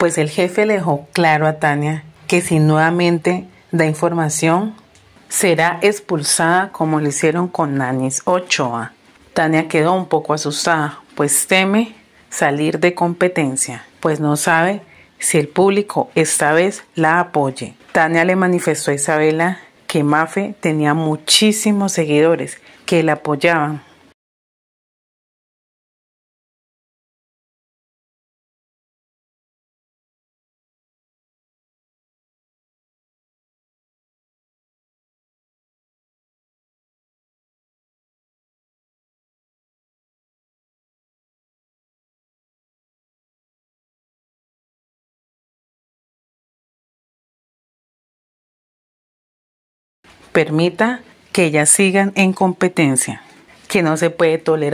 Pues el jefe le dejó claro a Tania que si nuevamente da información, será expulsada como lo hicieron con Nanis Ochoa. Tania quedó un poco asustada, pues teme salir de competencia, pues no sabe si el público esta vez la apoye. Tania le manifestó a Isabela que Mafe tenía muchísimos seguidores que la apoyaban permita que ellas sigan en competencia, que no se puede tolerar.